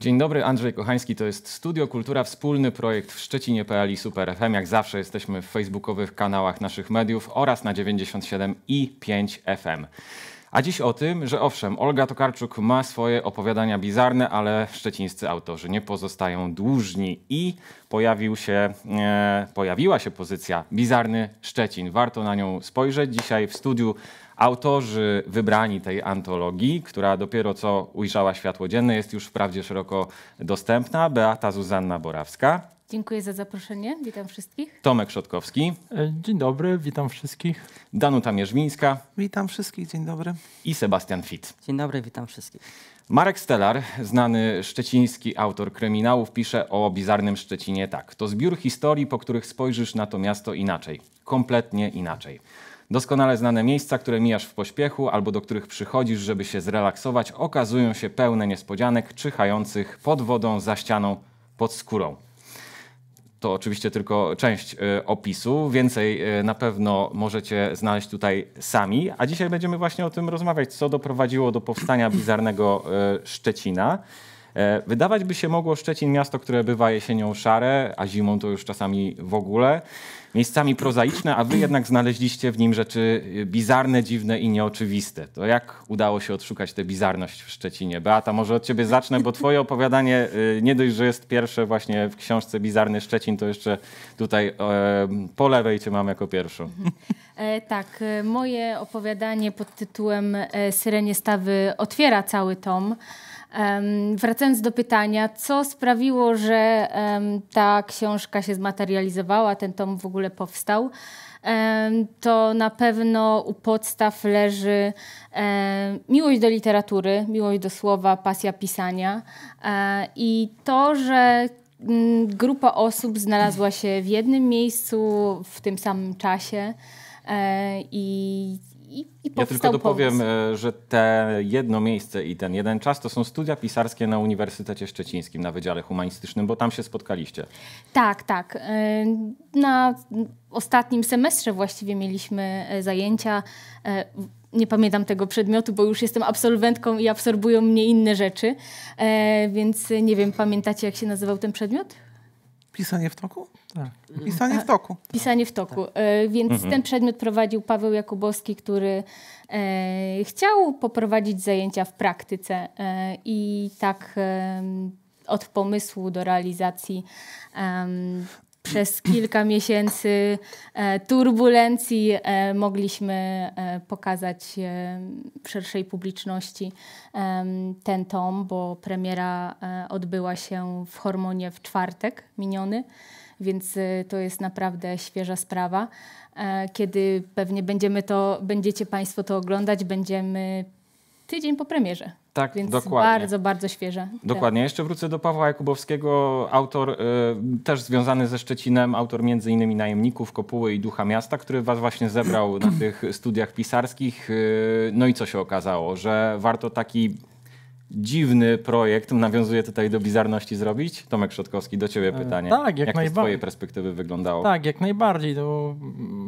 Dzień dobry, Andrzej Kochański, to jest Studio Kultura, wspólny projekt w Szczecinie.pl i Super FM. Jak zawsze jesteśmy w facebookowych kanałach naszych mediów oraz na 97 i 5 FM. A dziś o tym, że owszem, Olga Tokarczuk ma swoje opowiadania bizarne, ale szczecińscy autorzy nie pozostają dłużni i pojawił się, e, pojawiła się pozycja Bizarny Szczecin. Warto na nią spojrzeć. Dzisiaj w studiu Autorzy wybrani tej antologii, która dopiero co ujrzała światło dzienne, jest już wprawdzie szeroko dostępna, Beata Zuzanna Borawska. Dziękuję za zaproszenie. Witam wszystkich. Tomek Szotkowski. E, dzień dobry, witam wszystkich. Danuta Mierzmińska. Witam wszystkich, dzień dobry. I Sebastian Fit. Dzień dobry, witam wszystkich. Marek Stelar, znany szczeciński autor kryminałów, pisze o bizarnym Szczecinie tak. To zbiór historii, po których spojrzysz na to miasto inaczej. Kompletnie inaczej. Doskonale znane miejsca, które mijasz w pośpiechu albo do których przychodzisz, żeby się zrelaksować, okazują się pełne niespodzianek czyhających pod wodą, za ścianą, pod skórą. To oczywiście tylko część y, opisu. Więcej y, na pewno możecie znaleźć tutaj sami. A dzisiaj będziemy właśnie o tym rozmawiać, co doprowadziło do powstania bizarnego y, Szczecina. E, wydawać by się mogło Szczecin miasto, które bywa jesienią szare, a zimą to już czasami w ogóle, miejscami prozaiczne, a wy jednak znaleźliście w nim rzeczy e, bizarne, dziwne i nieoczywiste. To jak udało się odszukać tę bizarność w Szczecinie? Beata, może od ciebie zacznę, bo twoje opowiadanie e, nie dość, że jest pierwsze właśnie w książce Bizarny Szczecin, to jeszcze tutaj po lewej cię mam jako pierwszą. Tak, moje opowiadanie pod tytułem Syrenie Stawy otwiera cały tom. Wracając do pytania, co sprawiło, że ta książka się zmaterializowała, ten tom w ogóle powstał? to na pewno u podstaw leży miłość do literatury, miłość do słowa, pasja pisania e, i to, że mm, grupa osób znalazła się w jednym miejscu w tym samym czasie e, i i, Ja tylko dopowiem, pomysł. E, że te jedno miejsce i ten jeden czas to są studia pisarskie na Uniwersytecie Szczecińskim na Wydziale Humanistycznym, bo tam się spotkaliście. Tak, tak. E, na ostatnim semestrze właściwie mieliśmy e, zajęcia nie pamiętam tego przedmiotu, bo już jestem absolwentką i absorbują mnie inne rzeczy. więc nie wiem, pamiętacie, jak się nazywał ten przedmiot? Pisanie w toku? Tak. Pisanie w toku. Pisanie w toku. Tak. E, więc mhm. ten przedmiot prowadził Paweł Jakubowski, który e, chciał poprowadzić zajęcia w praktyce e, i tak e, od pomysłu do realizacji przez kilka miesięcy e, turbulencji e, mogliśmy pokazać szerszej publiczności ten tom, bo premiera odbyła się w Hormonie w czwartek miniony więc y, to jest naprawdę świeża sprawa. E, kiedy pewnie będziemy to, będziecie Państwo to oglądać, będziemy tydzień po premierze. Tak, Więc dokładnie. bardzo, bardzo świeże. Dokładnie. Tak. Jeszcze wrócę do Pawła Jakubowskiego, autor y, też związany ze Szczecinem, autor między innymi Najemników, Kopuły i Ducha Miasta, który was właśnie zebrał na tych studiach pisarskich. Y, no i co się okazało? Że warto taki dziwny projekt, nawiązuje tutaj do bizarności zrobić? Tomek Szotkowski, do ciebie e, pytanie. Tak, jak, jak najbardziej. z twojej perspektywy wyglądało? Tak, jak najbardziej. To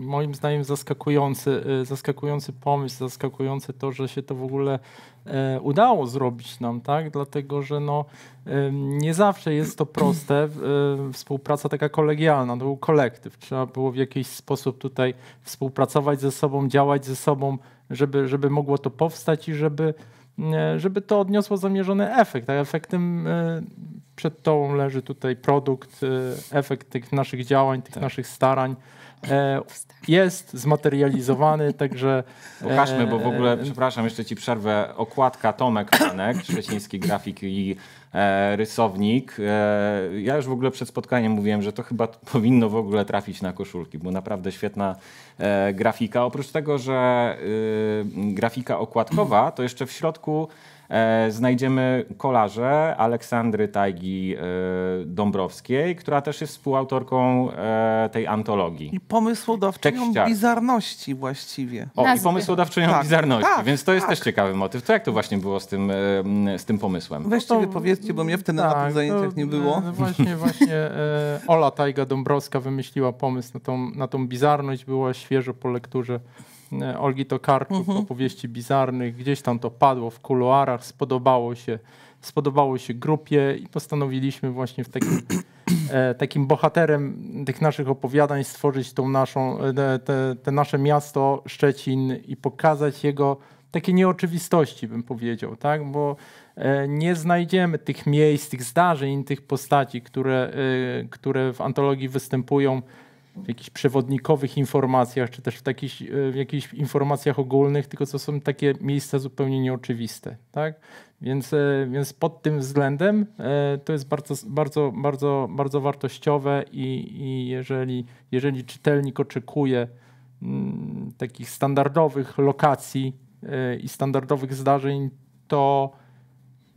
moim zdaniem zaskakujący, e, zaskakujący pomysł, zaskakujące to, że się to w ogóle e, udało zrobić nam, tak? Dlatego, że no, nie zawsze jest to proste. Współpraca taka kolegialna, to był kolektyw. Trzeba było w jakiś sposób tutaj współpracować ze sobą, działać ze sobą, żeby, żeby mogło to powstać i żeby E, żeby to odniosło zamierzony efekt. A efektem e, przed tobą leży tutaj produkt, e, efekt tych naszych działań, tych tak. naszych starań jest zmaterializowany, także... Pokażmy, bo w ogóle, przepraszam, jeszcze ci przerwę, okładka Tomek Panek, szczeciński grafik i E, rysownik. E, ja już w ogóle przed spotkaniem mówiłem, że to chyba powinno w ogóle trafić na koszulki, bo naprawdę świetna e, grafika. Oprócz tego, że y, grafika okładkowa, to jeszcze w środku E, znajdziemy kolarze Aleksandry Tajgi e, Dąbrowskiej, która też jest współautorką e, tej antologii. I pomysłodawczynią Tekściar. bizarności właściwie. O, Nazwy. i pomysłodawczynią tak, bizarności, tak, więc to jest tak. też ciekawy motyw. To jak to właśnie było z tym, z tym pomysłem? Weźcie no to, wypowiedzcie, bo mnie w ten tak, na tych zajęciach nie było. No właśnie, właśnie Ola Tajga Dąbrowska wymyśliła pomysł na tą, na tą bizarność, była świeżo po lekturze E, Olgi Tokarczuk, mhm. opowieści bizarnych. Gdzieś tam to padło w kuluarach, spodobało się, spodobało się grupie i postanowiliśmy właśnie w takim, e, takim bohaterem tych naszych opowiadań stworzyć tą naszą, e, te, te nasze miasto Szczecin i pokazać jego takie nieoczywistości, bym powiedział, tak? bo nie znajdziemy tych miejsc, tych zdarzeń, tych postaci, które, które w antologii występują w jakichś przewodnikowych informacjach, czy też w, takich, e, w jakichś informacjach ogólnych, tylko to są takie miejsca zupełnie nieoczywiste. Tak? Więc, e, więc pod tym względem e, to jest bardzo, bardzo, bardzo, bardzo wartościowe i, i jeżeli, jeżeli czytelnik oczekuje mm, takich standardowych lokacji i standardowych zdarzeń, to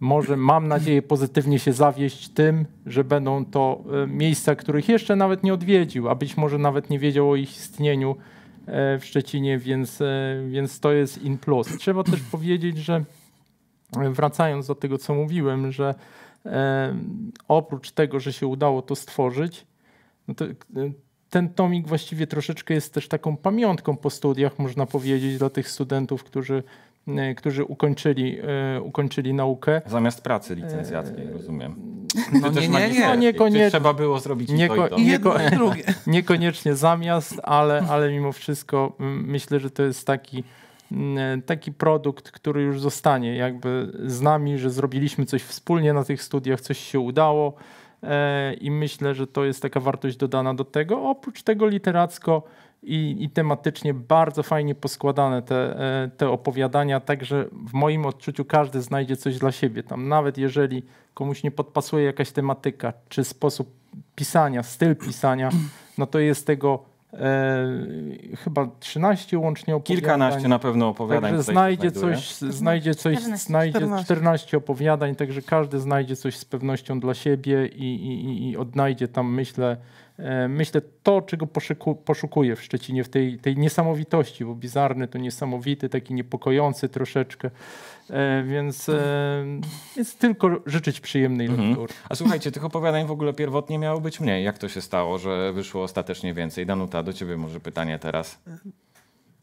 może, mam nadzieję, pozytywnie się zawieść tym, że będą to e, miejsca, których jeszcze nawet nie odwiedził, a być może nawet nie wiedział o ich istnieniu e, w Szczecinie, więc, e, więc to jest in plus. Trzeba też powiedzieć, że wracając do tego, co mówiłem, że oprócz tego, że się udało to stworzyć, no to, ten tomik właściwie troszeczkę jest też taką pamiątką po studiach, można powiedzieć, dla tych studentów, którzy E, którzy ukończyli, e, ukończyli naukę. Zamiast pracy licencjackiej, e, rozumiem. No nie, nie, nie. No niekoniecznie, trzeba było zrobić nieko, i to, Niekoniecznie zamiast, ale, ale mimo wszystko mm, myślę, że to jest taki mm, taki produkt, który już zostanie jakby z nami, że zrobiliśmy coś wspólnie na tych studiach, coś się udało. E, i myślę, że to jest taka wartość dodana do tego. Oprócz tego literacko i, i, tematycznie bardzo fajnie poskładane te, e, te opowiadania, także w moim odczuciu każdy znajdzie coś dla siebie. Tam nawet jeżeli komuś nie podpasuje jakaś tematyka czy sposób pisania, styl pisania, no to jest tego E, chyba 13 łącznie opowiadań. Kilkanaście na pewno opowiadań. Także mhm. znajdzie coś, znajdzie coś, 14. znajdzie 14 opowiadań, także każdy znajdzie coś z pewnością dla siebie i, i, i odnajdzie tam, myślę, e, myślę to, czego poszuku, poszukuje w Szczecinie, w tej, tej niesamowitości, bo bizarny to niesamowity, taki niepokojący troszeczkę. E, więc jest tylko życzyć przyjemnej mhm. lektury. A słuchajcie, tych opowiadań w ogóle pierwotnie miało być mniej. Jak to się stało, że wyszło ostatecznie więcej? Danuta, do ciebie może pytanie teraz.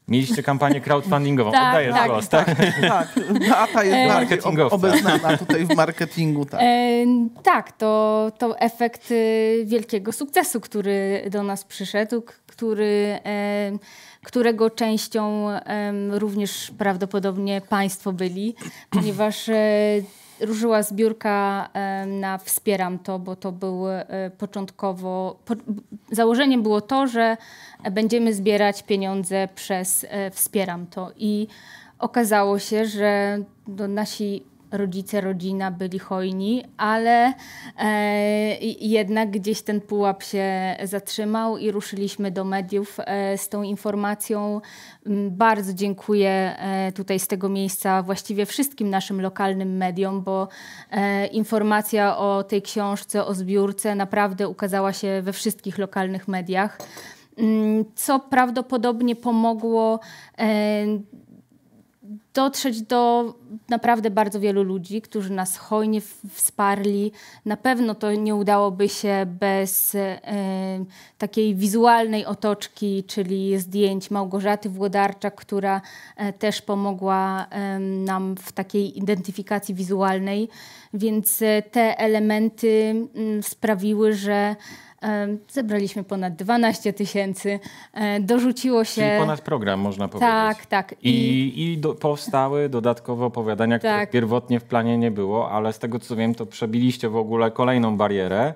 Mieliście kampanię crowdfundingową, tak, oddaję tak, głos, tak? Tak, tak. No, jest e, marketingowca. obeznana tutaj w marketingu. Tak, e, tak to, to efekt y, wielkiego sukcesu, który do nas przyszedł, który, e, którego częścią e, również prawdopodobnie Państwo byli, ponieważ e, ruszyła zbiórka na Wspieram to, bo to był początkowo. Po, założeniem było to, że będziemy zbierać pieniądze przez Wspieram to. I okazało się, że nasi rodzice, rodzina byli hojni, ale e, jednak gdzieś ten pułap się zatrzymał i ruszyliśmy do mediów e, z tą informacją. Mm, bardzo dziękuję e, tutaj z tego miejsca właściwie wszystkim naszym lokalnym mediom, bo e, informacja o tej książce, o zbiórce naprawdę ukazała się we wszystkich lokalnych mediach. Mm, co prawdopodobnie pomogło e, dotrzeć do naprawdę bardzo wielu ludzi, którzy nas hojnie wsparli. Na pewno to nie udałoby się bez e, takiej wizualnej otoczki, czyli zdjęć Małgorzaty Włodarcza, która e, też pomogła nam w takiej identyfikacji wizualnej. Więc e, te elementy sprawiły, że Zebraliśmy ponad 12 tysięcy. E, dorzuciło się. Czyli ponad program, można powiedzieć. Tak, tak. I, I, i do, powstały dodatkowe opowiadania, tak. których pierwotnie w planie nie było, ale z tego co wiem, to przebiliście w ogóle kolejną barierę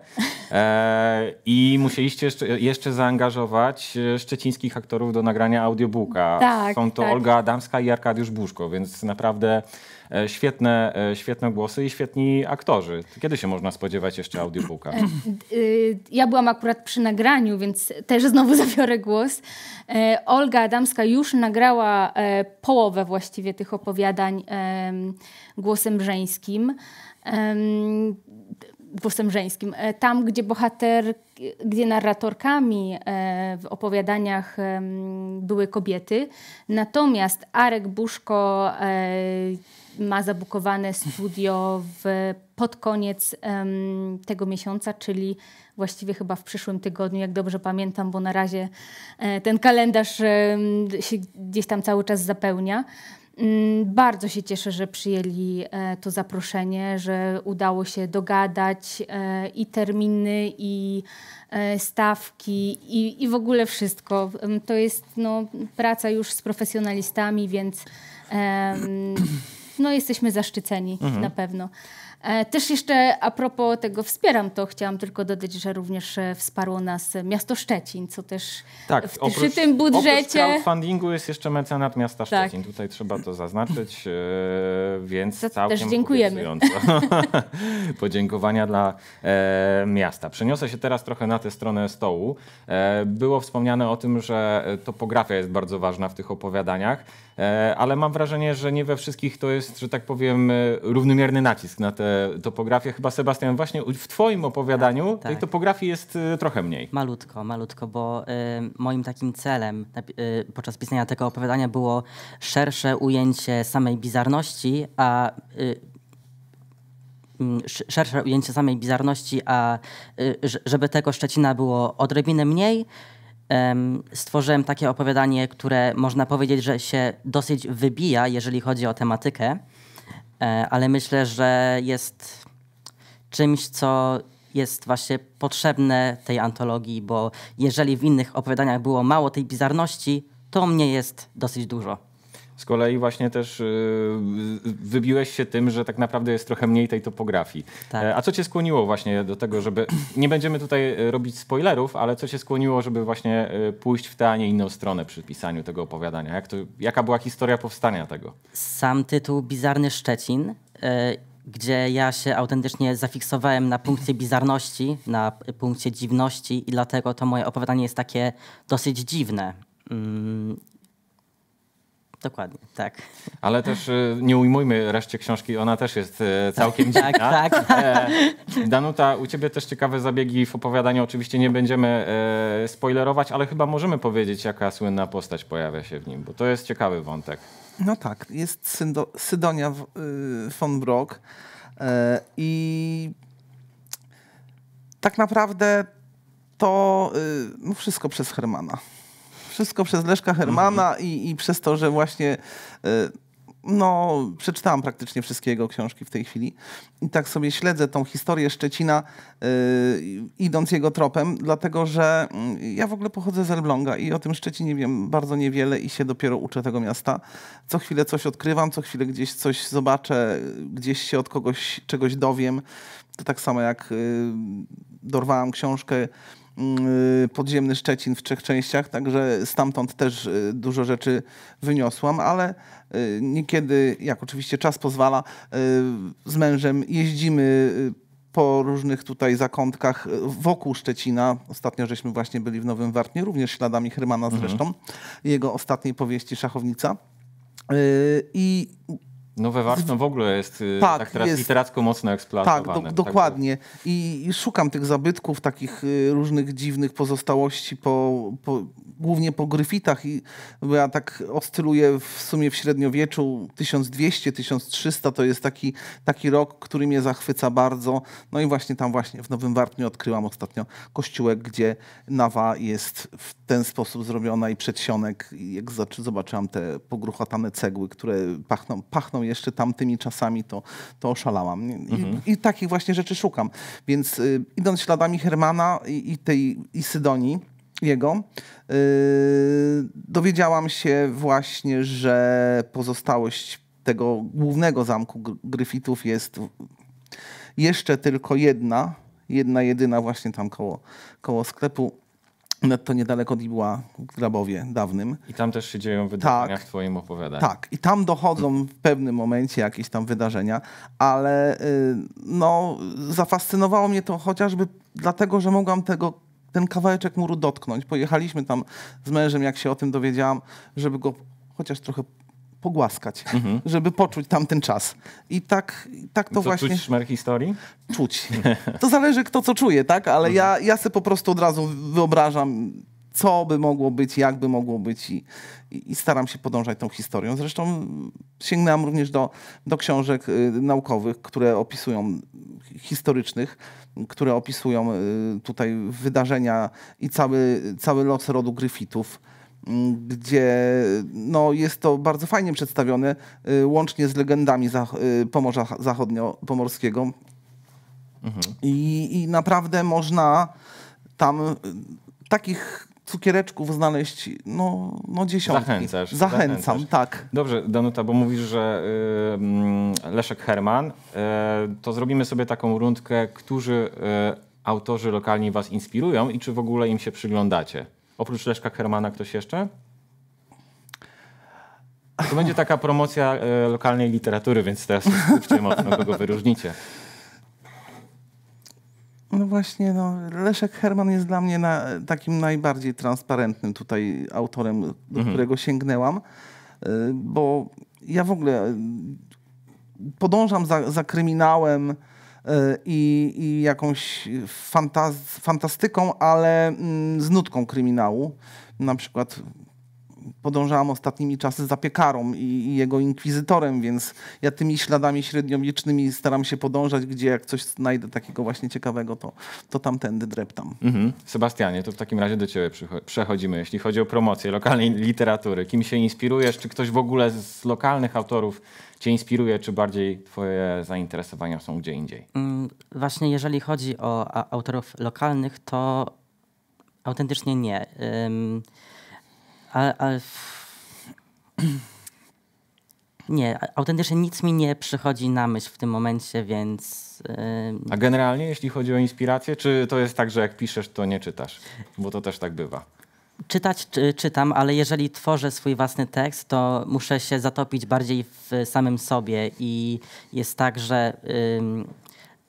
e, i musieliście jeszcze, jeszcze, zaangażować e, szczecińskich aktorów do nagrania audiobooka. Tak, Są to tak. Olga Adamska i Arkadiusz Buszko, więc naprawdę E, świetne, e, świetne głosy i świetni aktorzy. Kiedy się można spodziewać jeszcze audiobooka? E, y, ja byłam akurat przy nagraniu, więc też znowu zabiorę głos. Olga Adamska już nagrała połowę właściwie tych opowiadań głosem żeńskim głosem żeńskim. Tam, gdzie bohater, gdzie narratorkami w opowiadaniach były kobiety. Natomiast Arek Buszko ma zabukowane studio w, pod koniec um, tego miesiąca, czyli właściwie chyba w przyszłym tygodniu, jak dobrze pamiętam, bo na razie e, ten kalendarz e, się gdzieś tam cały czas zapełnia. Mm, bardzo się cieszę, że przyjęli e, to zaproszenie, że udało się dogadać e, i terminy, i e, stawki, i, i w ogóle wszystko. To jest no, praca już z profesjonalistami, więc. Um, no jesteśmy zaszczyceni mhm. na pewno. E, też jeszcze a propos tego wspieram to, chciałam tylko dodać, że również e, wsparło nas miasto Szczecin, co też tak, w, oprócz, przy tym budżecie... Oprócz crowdfundingu jest jeszcze mecenat miasta tak. Szczecin, tak. tutaj trzeba to zaznaczyć, e, więc za całkiem też dziękujemy. Podziękowania dla e, miasta. Przeniosę się teraz trochę na tę stronę stołu. E, było wspomniane o tym, że topografia jest bardzo ważna w tych opowiadaniach. E, ale mam wrażenie, że nie we wszystkich to jest, że tak powiem, e, równomierny nacisk na tę topografię. Chyba Sebastian, właśnie w Twoim tak, opowiadaniu tak, tak. tej topografii jest e, trochę mniej. Malutko, malutko, bo y, moim takim celem y, podczas pisania tego opowiadania było szersze ujęcie samej bizarności, a y, szersze ujęcie samej bizarności, a żeby tego Szczecina było odrobinę mniej, stworzyłem takie opowiadanie, które można powiedzieć, że się dosyć wybija, jeżeli chodzi o tematykę, e, ale myślę, że jest czymś, co jest właśnie potrzebne tej antologii, bo jeżeli w innych opowiadaniach było mało tej bizarności, to mnie jest dosyć dużo. Z kolei właśnie też y, wybiłeś się tym, że tak naprawdę jest trochę mniej tej topografii. Tak. E, a co cię skłoniło właśnie do tego, żeby, nie będziemy tutaj e, robić spoilerów, ale co cię skłoniło, żeby właśnie e, pójść w tę, a nie inną stronę przy pisaniu tego opowiadania? Jak to, jaka była historia powstania tego? Sam tytuł Bizarny Szczecin gdzie ja się autentycznie zafiksowałem na punkcie bizarności, na punkcie dziwności i dlatego to moje opowiadanie jest takie dosyć dziwne. Mm, Dokładnie, tak. Ale też y, nie ujmujmy reszcie książki, ona też jest y, całkiem dziwna. tak, tak. E, Danuta, u ciebie też ciekawe zabiegi w opowiadaniu. Oczywiście nie będziemy e, spoilerować, ale chyba możemy powiedzieć, jaka słynna postać pojawia się w nim, bo to jest ciekawy wątek. No tak, jest Sydonia y, von Brock e, i tak naprawdę to no wszystko przez Hermana wszystko przez Leszka mhm. Hermana mhm. i, i przez to, że właśnie e, no, przeczytałam praktycznie wszystkie jego książki w tej chwili i tak sobie śledzę tą historię Szczecina, yy, idąc jego tropem, dlatego że mm, ja w ogóle pochodzę z Elbląga i o tym Szczecinie wiem bardzo niewiele i się dopiero uczę tego miasta. Co chwilę coś odkrywam, co chwilę gdzieś coś zobaczę, gdzieś się od kogoś czegoś dowiem. To tak samo jak yy, dorwałam książkę Mm, y, podziemny Szczecin w trzech częściach, także stamtąd też y, dużo rzeczy wyniosłam, ale y, niekiedy, jak oczywiście czas pozwala, z mężem jeździmy po różnych tutaj zakątkach wokół Szczecina. Ostatnio żeśmy właśnie byli w Nowym Wartnie, również śladami Hrymana mhm. zresztą, mhm. jego ostatniej powieści Szachownica. I Nowe Wartno w ogóle jest y, tak, tak teraz jest, literacko mocno eksploatowane. Tak, do, dokładnie. Tak, I, I, szukam tych zabytków, takich y, różnych dziwnych pozostałości, po, po, głównie po gryfitach. I, bo ja tak oscyluję w sumie w średniowieczu 1200-1300 to jest taki, taki rok, który mnie zachwyca bardzo. No i właśnie tam właśnie w Nowym Wartniu odkryłam ostatnio kościółek, gdzie nawa jest w ten sposób zrobiona i przedsionek. I jak zobaczyłam te pogruchotane cegły, które pachną, pachną jeszcze tamtymi czasami, to, to oszalałam. I, mhm. i takich właśnie rzeczy szukam. Więc y, idąc śladami Hermana i, i tej i Sydonii, jego, y, dowiedziałam się właśnie, że pozostałość tego głównego zamku Gryfitów jest jeszcze tylko jedna, jedna jedyna właśnie tam koło, koło sklepu Netto niedaleko Dibła w Grabowie dawnym. I tam też się dzieją wydarzenia tak, w twoim opowiadaniu. Tak, i tam dochodzą w pewnym momencie jakieś tam wydarzenia, ale y, no, zafascynowało mnie to chociażby dlatego, że mogłam tego ten kawałeczek muru dotknąć. Pojechaliśmy tam z mężem, jak się o tym dowiedziałam, żeby go chociaż trochę pogłaskać, mhm. żeby poczuć tamten czas. I tak, tak to, właśnie... Czuć szmer historii? Czuć. To zależy kto co czuje, tak? Ale mhm. ja, ja sobie po prostu od razu wyobrażam, co by mogło być, jak by mogło być i, i, i staram się podążać tą historią. Zresztą sięgnęłam również do, do książek y, naukowych, które opisują, historycznych, które opisują y, tutaj wydarzenia i cały, cały los rodu Gryfitów Mm, gdzie no, jest to bardzo fajnie przedstawione, y, łącznie z legendami y, Pomorza Zachodnio-Pomorskiego. Mhm. I, I naprawdę można tam y, takich cukiereczków znaleźć no, no dziesiątki. Zachęcasz. Zachęcam, zachęcasz. tak. Dobrze, Danuta, bo mówisz, że y, mm, Leszek Herman, y, to zrobimy sobie taką rundkę, którzy y, autorzy lokalni was inspirują i czy w ogóle im się przyglądacie? Oprócz Leszka Hermana ktoś jeszcze? To będzie taka promocja e, lokalnej literatury, więc teraz skupcie mocno, kogo wyróżnicie. No właśnie, no, Leszek Herman jest dla mnie na, takim najbardziej transparentnym tutaj autorem, do mhm. którego sięgnęłam, e, bo ja w ogóle podążam za, za kryminałem, Y, i, i jakąś fantaz, fantastyką, ale mm, z nutką kryminału. Na przykład podążałam ostatnimi czasy za piekarą i, i, jego inkwizytorem, więc ja tymi śladami średniowiecznymi staram się podążać, gdzie jak coś znajdę takiego właśnie ciekawego, to, to tamtędy dreptam. Mhm. Sebastianie, to w takim razie do ciebie przechodzimy. Jeśli chodzi o promocję lokalnej literatury, kim się inspirujesz? Czy ktoś w ogóle z lokalnych autorów Cię inspiruje, czy bardziej Twoje zainteresowania są gdzie indziej? Mm, właśnie jeżeli chodzi o autorów lokalnych, to autentycznie nie. ale, ale w... Nie, autentycznie nic mi nie przychodzi na myśl w tym momencie, więc. A generalnie, jeśli chodzi o inspirację, czy to jest tak, że jak piszesz, to nie czytasz? Bo to też tak bywa. Czytać czy, czytam, ale jeżeli tworzę swój własny tekst, to muszę się zatopić bardziej w samym sobie i jest tak, że ym,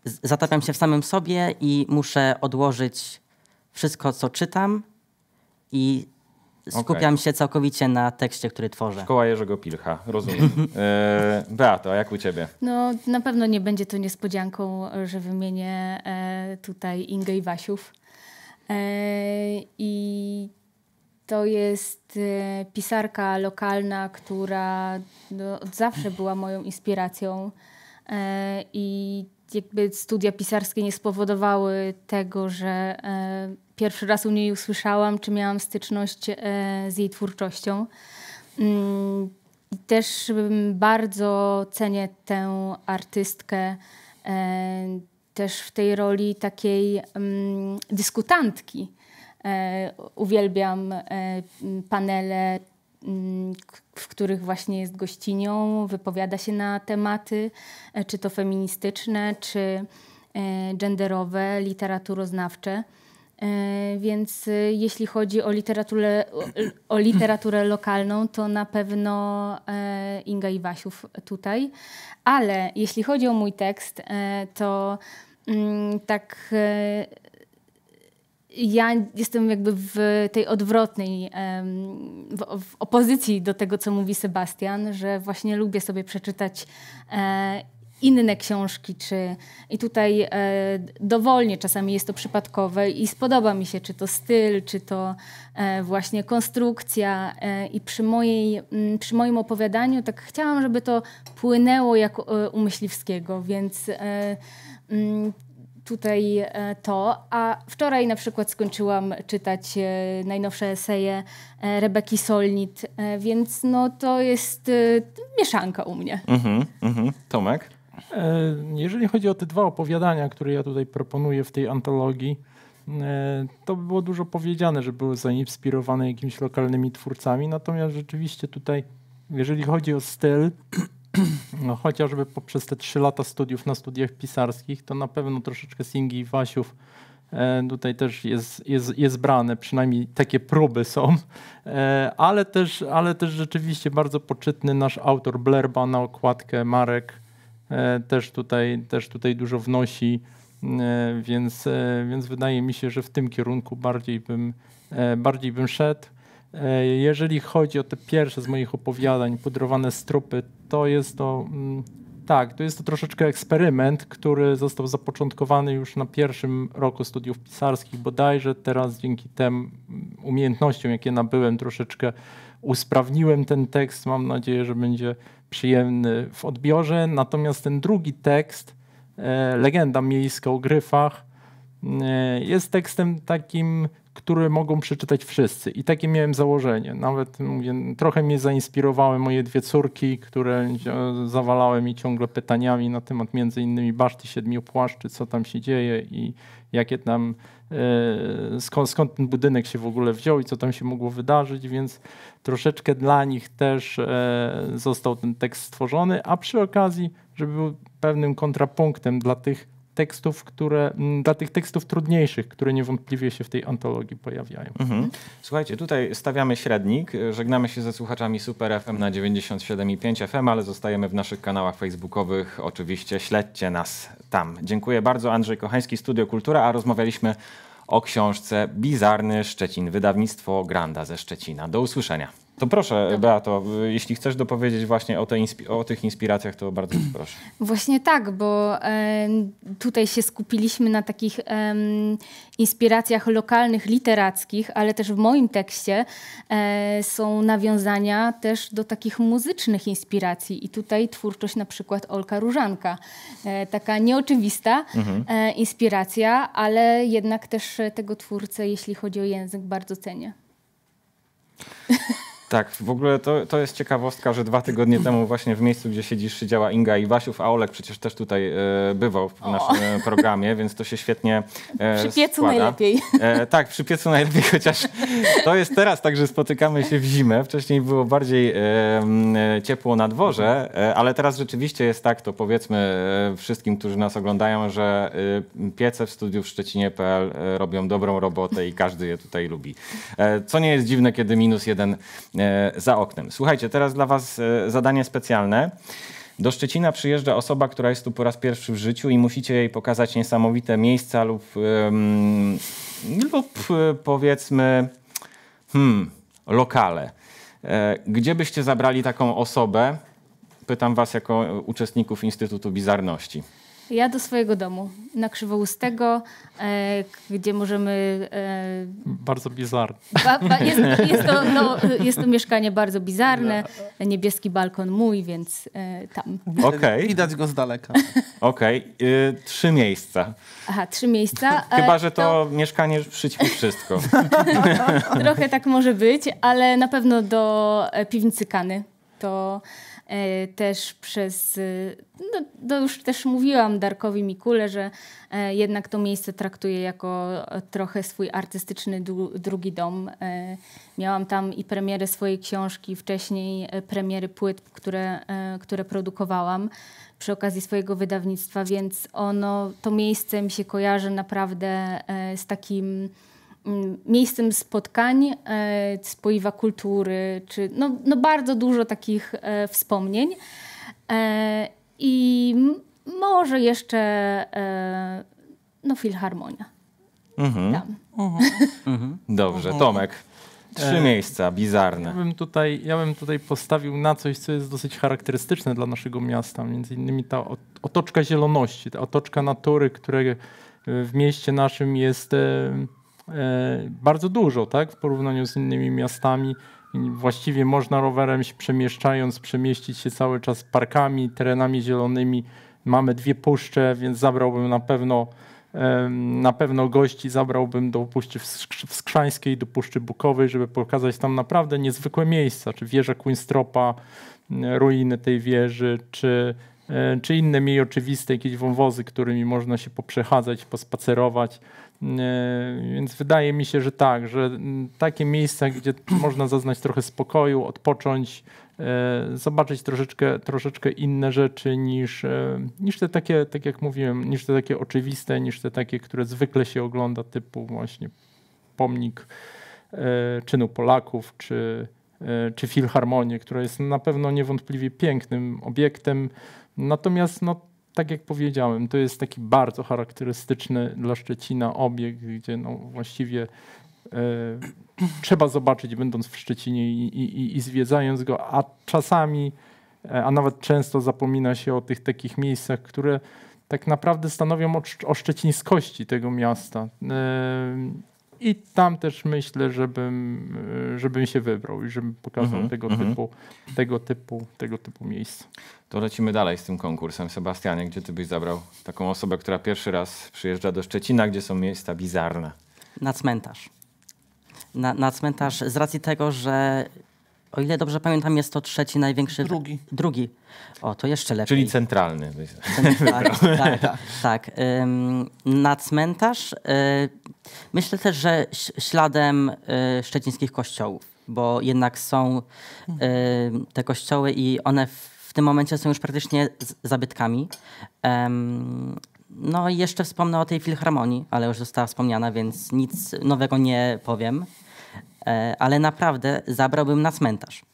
zatapiam się w samym sobie i muszę odłożyć wszystko, co czytam i skupiam okay. się całkowicie na tekście, który tworzę. Szkoła Jerzego Pilcha, rozumiem. e, Beato, a jak u ciebie? No na pewno nie będzie to niespodzianką, że wymienię e, tutaj Ingę i Wasiów. E, I to jest y, pisarka lokalna, która no, od zawsze była moją inspiracją e, i jakby studia pisarskie nie spowodowały tego, że e, pierwszy raz u niej usłyszałam, czy miałam styczność e, z jej twórczością. Mm, też bardzo cenię tę artystkę też w tej roli takiej mm, dyskutantki E, uwielbiam e, panele, mm, w których właśnie jest gościnią, wypowiada się na tematy, e, czy to feministyczne, czy genderowe, literaturoznawcze. Więc jeśli chodzi o literaturę, o literaturę lokalną, to na pewno Inga i Wasiów tutaj. Ale jeśli chodzi o mój tekst, to mm, tak ja jestem jakby w tej odwrotnej, w, opozycji do tego, co mówi Sebastian, że właśnie lubię sobie przeczytać e, inne książki, czy i tutaj e, dowolnie czasami jest to przypadkowe i spodoba mi się, czy to styl, czy to e, właśnie konstrukcja i przy, mojej, przy moim opowiadaniu tak chciałam, żeby to płynęło jak u Myśliwskiego, więc tutaj e, to. A wczoraj na przykład skończyłam czytać e, najnowsze eseje e, Rebeki Solnit, więc no to jest mieszanka u mnie. Mhm, mhm. Tomek? Jeżeli chodzi o te dwa opowiadania, które ja tutaj proponuję w tej antologii, to by było dużo powiedziane, że były zainspirowane jakimiś lokalnymi twórcami, natomiast rzeczywiście tutaj, jeżeli chodzi o styl, no, chociażby poprzez te trzy lata studiów na studiach pisarskich, to na pewno troszeczkę Singi i Wasiów e, tutaj też jest, jest, jest brane, przynajmniej takie próby są, e, ale też, ale też rzeczywiście bardzo poczytny nasz autor Blerba na okładkę, Marek e, też tutaj, też tutaj dużo wnosi, więc, więc wydaje mi się, że w tym kierunku bardziej bym, bardziej bym szedł. E, jeżeli chodzi o te pierwsze z moich opowiadań, pudrowane strupy, to jest to. Mm, tak, to jest to troszeczkę eksperyment, który został zapoczątkowany już na pierwszym roku studiów pisarskich bodajże. Teraz dzięki tym mm, umiejętnościom, jakie nabyłem, troszeczkę usprawniłem ten tekst. Mam nadzieję, że będzie przyjemny w odbiorze. Natomiast ten drugi tekst, e, Legenda miejska o gryfach, e, jest tekstem takim które mogą przeczytać wszyscy. I takie miałem założenie. Nawet mówię, trochę mnie zainspirowały moje dwie córki, które e, zawalały mi ciągle pytaniami na temat między innymi Baszty Siedmiu Płaszczy, co tam się dzieje i jakie tam, e, skąd, skąd ten budynek się w ogóle wziął i co tam się mogło wydarzyć, więc troszeczkę dla nich też e, został ten tekst stworzony, a przy okazji, żeby był pewnym kontrapunktem dla tych tekstów, które, mm, dla tych tekstów trudniejszych, które niewątpliwie się w tej antologii pojawiają. Mhm. Słuchajcie, tutaj stawiamy średnik, e, żegnamy się ze słuchaczami Super FM na 97,5 FM, ale zostajemy w naszych kanałach facebookowych. Oczywiście śledźcie nas tam. Dziękuję bardzo. Andrzej Kochański, Studio Kultura, a rozmawialiśmy o książce Bizarny Szczecin, wydawnictwo Granda ze Szczecina. Do usłyszenia. To proszę, Dobra. Beato, jeśli chcesz dopowiedzieć właśnie o, inspi- o tych inspiracjach, to bardzo proszę. Właśnie tak, bo e, tutaj się skupiliśmy na takich e, inspiracjach lokalnych, literackich, ale też w moim tekście e, są nawiązania też do takich muzycznych inspiracji. I tutaj twórczość na przykład Olka Różanka. E, taka nieoczywista mhm. E, inspiracja, ale jednak też tego twórcę, jeśli chodzi o język, bardzo cenię. Tak, w ogóle to, to jest ciekawostka, że dwa tygodnie temu właśnie w miejscu, gdzie siedzisz, siedziała Inga Iwasiów, a Olek przecież też tutaj e, bywał w o. naszym e, programie, więc to się świetnie e, Przy piecu składa. najlepiej. E, tak, przy piecu najlepiej, chociaż to jest teraz tak, że spotykamy się w zimę. Wcześniej było bardziej e, e ciepło na dworze, e, ale teraz rzeczywiście jest tak, to powiedzmy wszystkim, którzy nas oglądają, że piece w studiu w Szczecinie.pl robią dobrą robotę i każdy je tutaj lubi. co nie jest dziwne, kiedy minus jeden E, za oknem. Słuchajcie, teraz dla Was e, zadanie specjalne. Do Szczecina przyjeżdża osoba, która jest tu po raz pierwszy w życiu i musicie jej pokazać niesamowite miejsca lub, um, lub e, powiedzmy hmm, lokale. Gdzie byście zabrali taką osobę? Pytam Was jako uczestników Instytutu Bizarności. Ja do swojego domu, na Krzywołustego, e, gdzie możemy... E, bardzo bizarne. Jest, jest, to, no, jest to mieszkanie bardzo bizarne. Niebieski balkon mój, więc e, tam. Okay. Widać go z daleka. Okej. Okay. trzy miejsca. Aha, trzy miejsca. Chyba, e, że to, to... mieszkanie przyćmi wszystko. Trochę tak może być, ale na pewno do e, piwnicy Kany. To E, też przez, e, no, no, już też mówiłam Darkowi Mikule, że e, jednak to miejsce traktuję jako trochę swój artystyczny drugi dom. Miałam tam i premiery swojej książki, wcześniej premiery płyt, które, które produkowałam przy okazji swojego wydawnictwa, więc ono, to miejsce mi się kojarzy naprawdę z takim Mm, miejscem spotkań, e, spoiwa kultury, czy no, no bardzo dużo takich e, wspomnień. E, I może jeszcze no, filharmonia. Mhm. Tam. Mhm. mhm. Dobrze, Tomek. Trzy miejsca bizarne. Ja bym, tutaj, ja bym tutaj postawił na coś, co jest dosyć charakterystyczne dla naszego miasta. Między innymi ta otoczka zieloności, ta otoczka natury, które w mieście naszym jest E, bardzo dużo, tak? W porównaniu z innymi miastami. Właściwie można rowerem się przemieszczając, przemieścić się cały czas parkami, terenami zielonymi. Mamy dwie puszcze, więc zabrałbym na pewno na pewno gości zabrałbym do Puszczy Wskrzańskiej, do Puszczy Bukowej, żeby pokazać tam naprawdę niezwykłe miejsca, czy wieża Quinnstropa, ruiny tej wieży, czy, e, czy inne mniej oczywiste jakieś wąwozy, którymi można się poprzechadzać, pospacerować. E, więc wydaje mi się, że tak, że takie miejsca, gdzie można zaznać trochę spokoju, odpocząć, e, zobaczyć troszeczkę, troszeczkę inne rzeczy niż, e, niż te takie, tak jak mówiłem, niż te takie oczywiste, niż te takie, które zwykle się ogląda, typu właśnie pomnik czynu Polaków czy, czy filharmonię, która jest na pewno niewątpliwie pięknym obiektem. Natomiast no, tak jak powiedziałem, to jest taki bardzo charakterystyczny dla Szczecina obiekt, gdzie no właściwie e, trzeba zobaczyć, będąc w Szczecinie i, i, i zwiedzając go, a czasami, e, a nawet często zapomina się o tych takich miejscach, które tak naprawdę stanowią o, o szczecińskości tego miasta. E, i tam też myślę, żebym, e, żebym się wybrał i żebym pokazał mm -hmm, tego, mhm. typu, tego, typu, tego typu miejsca. To lecimy dalej z tym konkursem. Sebastianie, gdzie ty byś zabrał taką osobę, która pierwszy raz przyjeżdża do Szczecina, gdzie są miejsca bizarne? Na cmentarz. Na, na cmentarz z racji tego, że o ile dobrze pamiętam, jest to trzeci największy. Drugi. Drugi. O, to jeszcze lepiej. Czyli centralny. centralny tak, tak, tak. tak. na cmentarz. Y, Myślę też, że śladem y, szczecińskich kościołów, bo jednak są y, te kościoły i one w tym momencie są już praktycznie zabytkami. No i jeszcze wspomnę o tej filharmonii, ale już została wspomniana, więc nic nowego nie powiem e, ale naprawdę zabrałbym na cmentarz.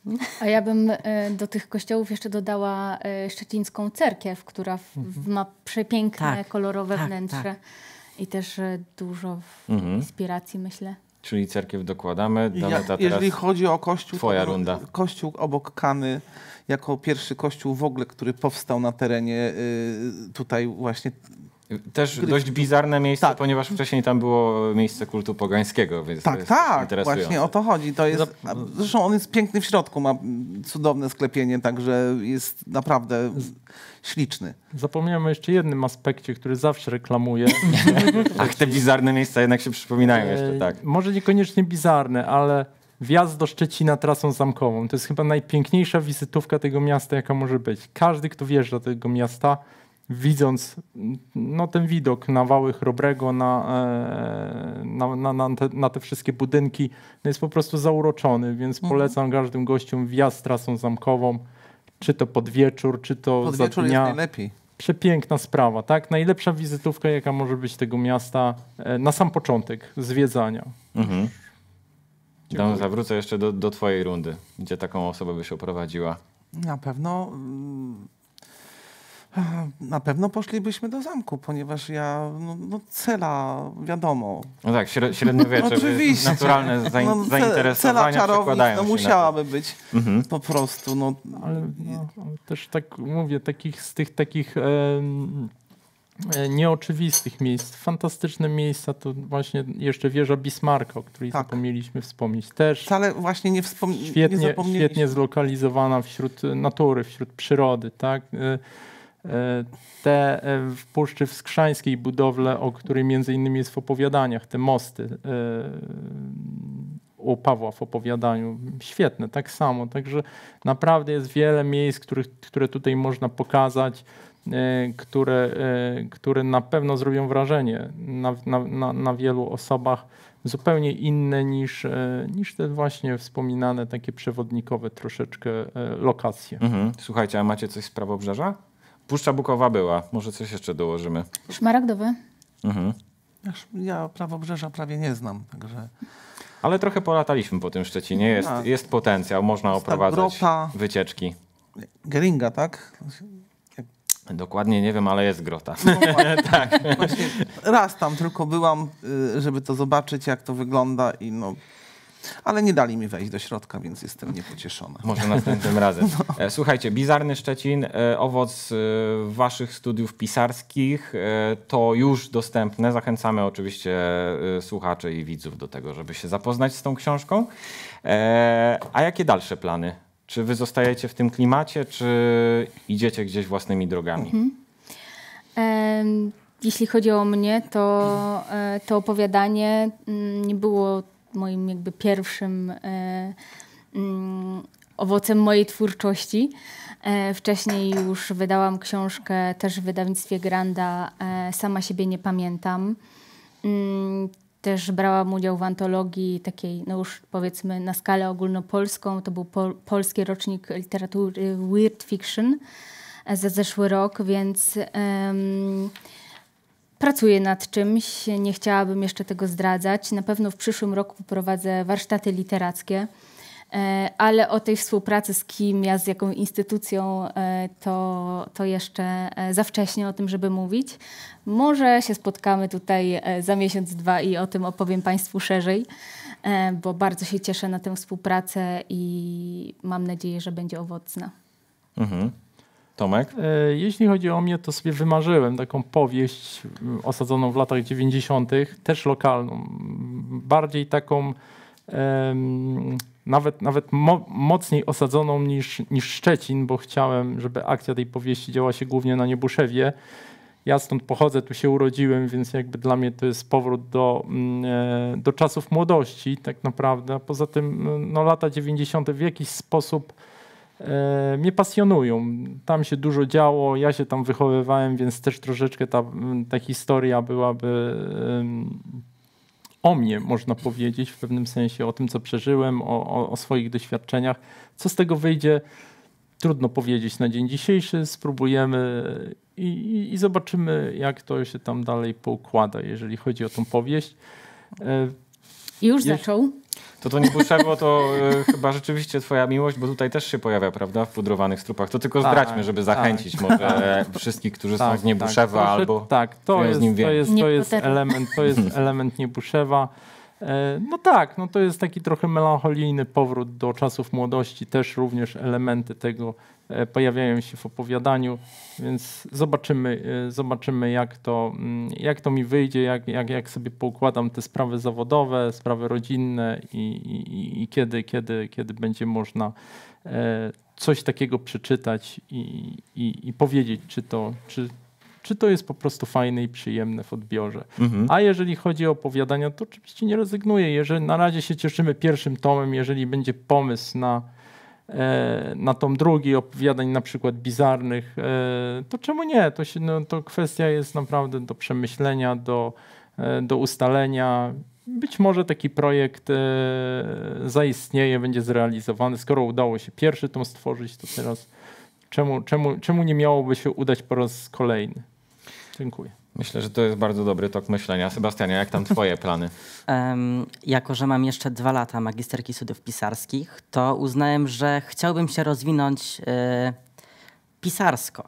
A ja bym e, do tych kościołów jeszcze dodała e, szczecińską cerkiew, która mhm. ma przepiękne, tak, kolorowe tak, wnętrze. Tak. I też e, dużo mhm. inspiracji, myślę. Czyli cerkiew dokładamy. Ja, jeżeli chodzi o kościół, twoja to, runda. kościół obok Kany, jako pierwszy kościół w ogóle, który powstał na terenie y, tutaj właśnie też dość bizarne miejsce, tak. ponieważ wcześniej tam było miejsce kultu pogańskiego, więc tak, tak, właśnie o to chodzi. To jest, zresztą on jest piękny w środku, ma cudowne sklepienie, także jest naprawdę śliczny. Zapomniałem o jeszcze jednym aspekcie, który zawsze reklamuję. Ach, te bizarne miejsca jednak się przypominają jeszcze, tak. Może niekoniecznie bizarne, ale wjazd do Szczecina trasą zamkową. To jest chyba najpiękniejsza wizytówka tego miasta, jaka może być. Każdy, kto wjeżdża do tego miasta, widząc no, ten widok na Wały Chrobrego, na, e, na, na, na, te, na te, wszystkie budynki, no jest po prostu zauroczony, więc mhm. polecam każdym gościom wjazd trasą zamkową, czy to pod wieczór, czy to pod za wieczór dnia. jest najlepiej. Przepiękna sprawa, tak? Najlepsza wizytówka, jaka może być tego miasta e, na sam początek zwiedzania. Mhm. Dam, zawrócę jeszcze do, do twojej rundy. Gdzie taką osobę byś oprowadziła? Na pewno mm, na pewno poszlibyśmy do zamku, ponieważ ja, no, no cela, wiadomo. No tak, średniowiecze, Oczywiście. naturalne no, zain no, zainteresowania cela przekładają no, musiałaby być mhm. po prostu. No. Ale no, też tak mówię, takich z tych takich e, nieoczywistych miejsc, fantastyczne miejsca to właśnie jeszcze wieża Bismarcka, o której tak. zapomnieliśmy wspomnieć. Też Wcale właśnie nie, wspom- świetnie, nie Świetnie zlokalizowana wśród natury, wśród przyrody, tak? E, E, te e, w Puszczy Wskrzańskiej budowle, o której między innymi jest w opowiadaniach, te mosty e, u Pawła w opowiadaniu. Świetne, tak samo. Także naprawdę jest wiele miejsc, których, które tutaj można pokazać, które, które na pewno zrobią wrażenie na, na, na wielu osobach. Zupełnie inne niż, niż te właśnie wspominane takie przewodnikowe troszeczkę lokacje. Mhm. Słuchajcie, a macie coś z prawobrzeża? Puszcza Bukowa była. Może coś jeszcze dołożymy. Szmaragdowy. Mhm. Ja prawobrzeża prawie nie znam, także... Ale trochę polataliśmy po tym Szczecinie. Jest, tak. jest potencjał, można oprowadzać grota... wycieczki. Geringa, tak? Dokładnie nie wiem, ale jest grota. No tak. Właśnie raz tam tylko byłam, y, żeby to zobaczyć, jak to wygląda i no, ale nie dali mi wejść do środka, więc jestem niepocieszony. Może następnym razem. No. E, słuchajcie, Bizarny Szczecin, e, owoc e, waszych studiów pisarskich to już dostępne. Zachęcamy oczywiście słuchaczy i widzów do tego, żeby się zapoznać z tą książką. A jakie dalsze plany? Czy wy zostajecie w tym klimacie, czy idziecie gdzieś własnymi drogami? Mhm. jeśli chodzi o mnie, to to opowiadanie mm, było moim jakby pierwszym e, mm, owocem mojej twórczości. E, wcześniej już wydałam książkę też w wydawnictwie Granda e, Sama siebie nie pamiętam. Mm, też brałam udział w antologii takiej, no już powiedzmy na skalę ogólnopolską. To był pol polski rocznik literatury weird fiction za zeszły rok, więc... Pracuję nad czymś, nie chciałabym jeszcze tego zdradzać. Na pewno w przyszłym roku prowadzę warsztaty literackie, e, ale o tej współpracy z kim, ja z jaką instytucją, e, to, to jeszcze e, za wcześnie o tym, żeby mówić. Może się spotkamy tutaj za miesiąc, dwa i o tym opowiem Państwu szerzej, bo bardzo się cieszę na tę współpracę i mam nadzieję, że będzie owocna. Mhm. Tomek? E, jeśli chodzi o mnie, to sobie wymarzyłem taką powieść y, osadzoną w latach 90., też lokalną. Bardziej taką nawet, nawet mocniej osadzoną niż, niż Szczecin, bo chciałem, żeby akcja tej powieści działa się głównie na Niebuszewie. Ja stąd pochodzę, tu się urodziłem, więc jakby dla mnie to jest powrót do, mm, e, do czasów młodości tak naprawdę. Poza tym no, lata 90. w jakiś sposób E, mnie pasjonują. Tam się dużo działo, ja się tam wychowywałem, więc też troszeczkę ta, ta historia byłaby o mnie, można powiedzieć, w pewnym sensie, o tym, co przeżyłem, o, o, o swoich doświadczeniach. Co z tego wyjdzie, trudno powiedzieć na dzień dzisiejszy. Spróbujemy i, i zobaczymy, jak to się tam dalej poukłada, jeżeli chodzi o tą powieść. E, Już Jeż... zaczął to to nie to y, chyba rzeczywiście twoja miłość, bo tutaj też się pojawia, prawda, w pudrowanych strupach. To tylko tak, zdradźmy, żeby tak. zachęcić tak, może wszystkich, którzy są tak, z Niebuszewa albo... Tak, to jest, to jest, to jest, to jest element, to jest element Niebuszewa. E, no tak, no to jest taki trochę melancholijny powrót do czasów młodości. Też również elementy tego e, pojawiają się w opowiadaniu, więc zobaczymy, e, zobaczymy jak, to, mm, jak to mi wyjdzie, jak, jak, jak sobie poukładam te sprawy zawodowe, sprawy rodzinne i, i, i kiedy, kiedy, kiedy będzie można coś takiego przeczytać i, i, i powiedzieć, czy to, czy, czy to jest po prostu fajne i przyjemne w odbiorze. Mhm. A jeżeli chodzi o opowiadania, to oczywiście nie rezygnuję. Jeżeli, na razie się cieszymy pierwszym tomem, jeżeli będzie pomysł na, e, na tom drugi, opowiadań na przykład bizarnych, e, to czemu nie? To, się, no, to kwestia jest naprawdę do przemyślenia, do, e, do ustalenia. Być może taki projekt e, zaistnieje, będzie zrealizowany. Skoro udało się pierwszy tom stworzyć, to teraz czemu, czemu, czemu nie miałoby się udać po raz kolejny? Dziękuję. Myślę, że to jest bardzo dobry tok myślenia. Sebastianie, jak tam twoje plany? Um, jako, że mam jeszcze dwa lata magisterki studiów pisarskich, to uznałem, że chciałbym się rozwinąć e, pisarsko.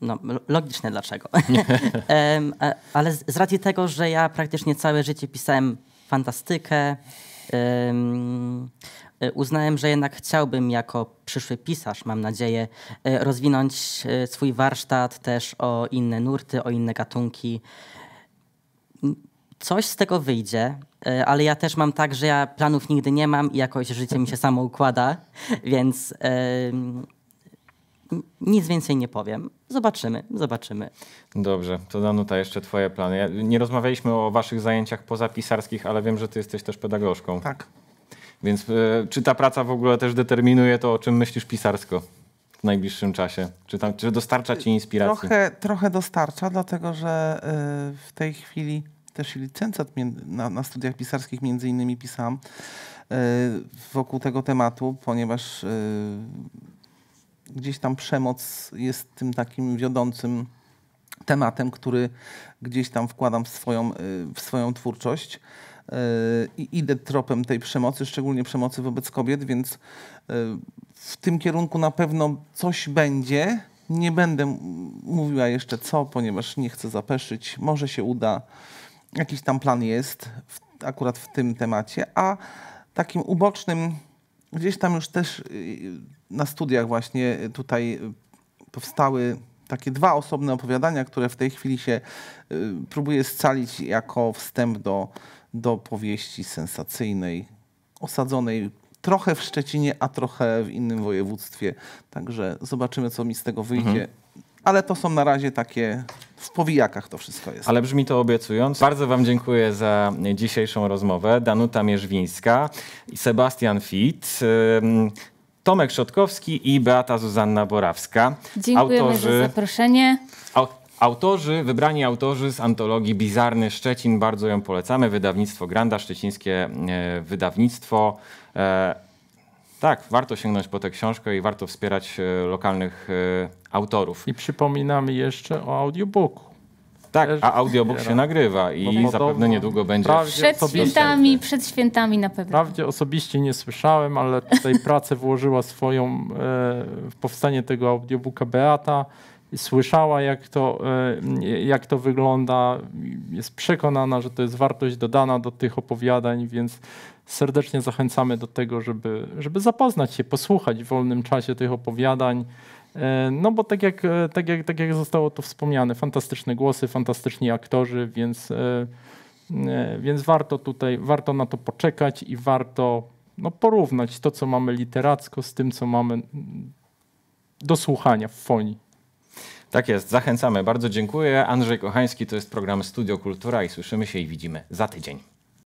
No, logiczne dlaczego. um, ale z, z, racji tego, że ja praktycznie całe życie pisałem fantastykę, um, E, uznałem, że jednak chciałbym jako przyszły pisarz, mam nadzieję, e, rozwinąć e, swój warsztat też o inne nurty, o inne gatunki. Coś z tego wyjdzie, ale ja też mam tak, że ja planów nigdy nie mam i jakoś życie mi się samo układa, więc nic więcej nie powiem. Zobaczymy, zobaczymy. Dobrze, to Danuta, jeszcze twoje plany. Nie rozmawialiśmy o waszych zajęciach pozapisarskich, ale wiem, że ty jesteś też pedagogą. Tak. Więc e, czy ta praca w ogóle też determinuje to, o czym myślisz pisarsko? w najbliższym czasie? Czy, tam, czy dostarcza ci inspiracji? Trochę, trochę dostarcza, dlatego że e, w tej chwili też i licencjat na, na studiach pisarskich między innymi pisałam e, wokół tego tematu, ponieważ gdzieś tam przemoc jest tym takim wiodącym tematem, który gdzieś tam wkładam w swoją, w swoją twórczość i idę tropem tej przemocy, szczególnie przemocy wobec kobiet, więc e, w tym kierunku na pewno coś będzie. Nie będę mówiła jeszcze co, ponieważ nie chcę zapeszyć. Może się uda. Jakiś tam plan jest w, akurat w tym temacie. A takim ubocznym, gdzieś tam już też e, na studiach właśnie tutaj e, powstały takie dwa osobne opowiadania, które w tej chwili się próbuję scalić jako wstęp do do powieści sensacyjnej, osadzonej trochę w Szczecinie, a trochę w innym województwie. Także zobaczymy, co mi z tego wyjdzie. Mhm. Ale to są na razie takie w powijakach to wszystko jest. Ale brzmi to obiecująco. Bardzo Wam dziękuję za dzisiejszą rozmowę. Danuta Mierzwińska, Sebastian Fit. Tomek Szotkowski i Beata Zuzanna Borawska. Dziękujemy autorzy... za zaproszenie. Autorzy, wybrani autorzy z antologii Bizarny Szczecin, bardzo ją polecamy. Wydawnictwo Granda, szczecińskie e, wydawnictwo. E, tak, warto sięgnąć po tę książkę i warto wspierać e, lokalnych autorów. I przypominamy jeszcze o audiobooku. Tak, a audiobook się nagrywa i zapewne niedługo będzie. Przed świętami, przed świętami na pewno. Prawdzie osobiście nie słyszałem, ale tutaj pracę włożyła swoją w powstanie tego audiobooka Beata słyszała, jak to, e, jak to wygląda, jest przekonana, że to jest wartość dodana do tych opowiadań, więc serdecznie zachęcamy do tego, żeby, żeby zapoznać się, posłuchać w wolnym czasie tych opowiadań. E, no bo tak jak, e, tak, jak, tak jak zostało to wspomniane, fantastyczne głosy, fantastyczni aktorzy, więc, więc warto tutaj, warto na to poczekać i warto no, porównać to, co mamy literacko z tym, co mamy do słuchania w fonii. Tak jest, zachęcamy. Bardzo dziękuję. Andrzej Kochański, to jest program Studio Kultura i słyszymy się i widzimy za tydzień.